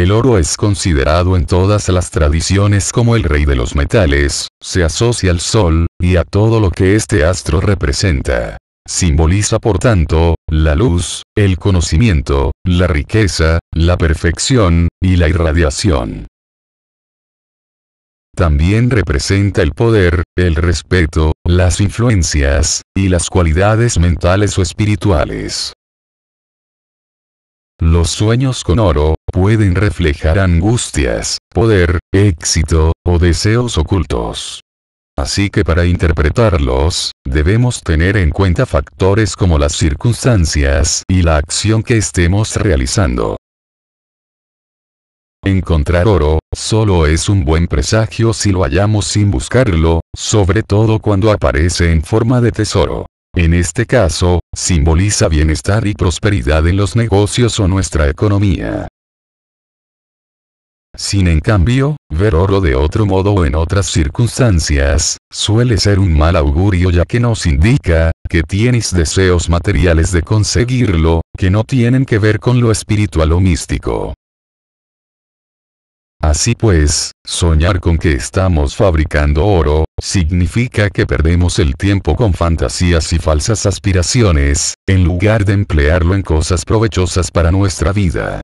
El oro es considerado en todas las tradiciones como el rey de los metales, se asocia al sol, y a todo lo que este astro representa. Simboliza por tanto, la luz, el conocimiento, la riqueza, la perfección, y la irradiación. También representa el poder, el respeto, las influencias, y las cualidades mentales o espirituales. Los sueños con oro, pueden reflejar angustias, poder, éxito, o deseos ocultos. Así que para interpretarlos, debemos tener en cuenta factores como las circunstancias y la acción que estemos realizando. Encontrar oro, solo es un buen presagio si lo hallamos sin buscarlo, sobre todo cuando aparece en forma de tesoro. En este caso, Simboliza bienestar y prosperidad en los negocios o nuestra economía. Sin en cambio, ver oro de otro modo o en otras circunstancias, suele ser un mal augurio ya que nos indica, que tienes deseos materiales de conseguirlo, que no tienen que ver con lo espiritual o místico. Así pues, soñar con que estamos fabricando oro, significa que perdemos el tiempo con fantasías y falsas aspiraciones, en lugar de emplearlo en cosas provechosas para nuestra vida.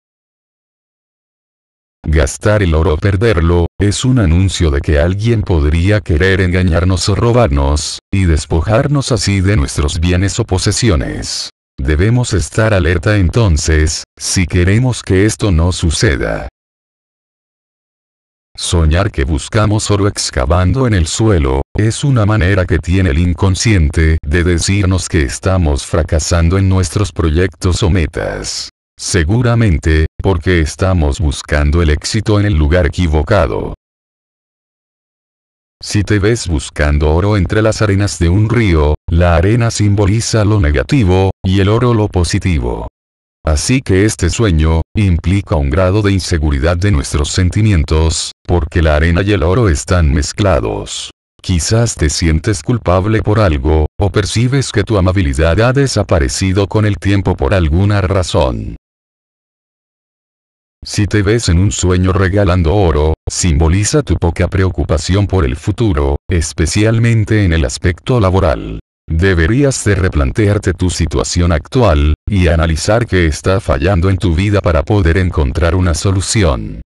Gastar el oro o perderlo, es un anuncio de que alguien podría querer engañarnos o robarnos, y despojarnos así de nuestros bienes o posesiones. Debemos estar alerta entonces, si queremos que esto no suceda. Soñar que buscamos oro excavando en el suelo, es una manera que tiene el inconsciente de decirnos que estamos fracasando en nuestros proyectos o metas. Seguramente, porque estamos buscando el éxito en el lugar equivocado. Si te ves buscando oro entre las arenas de un río, la arena simboliza lo negativo, y el oro lo positivo. Así que este sueño, implica un grado de inseguridad de nuestros sentimientos, porque la arena y el oro están mezclados. Quizás te sientes culpable por algo, o percibes que tu amabilidad ha desaparecido con el tiempo por alguna razón. Si te ves en un sueño regalando oro, simboliza tu poca preocupación por el futuro, especialmente en el aspecto laboral. Deberías de replantearte tu situación actual, y analizar qué está fallando en tu vida para poder encontrar una solución.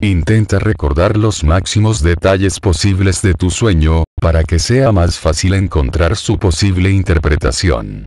Intenta recordar los máximos detalles posibles de tu sueño, para que sea más fácil encontrar su posible interpretación.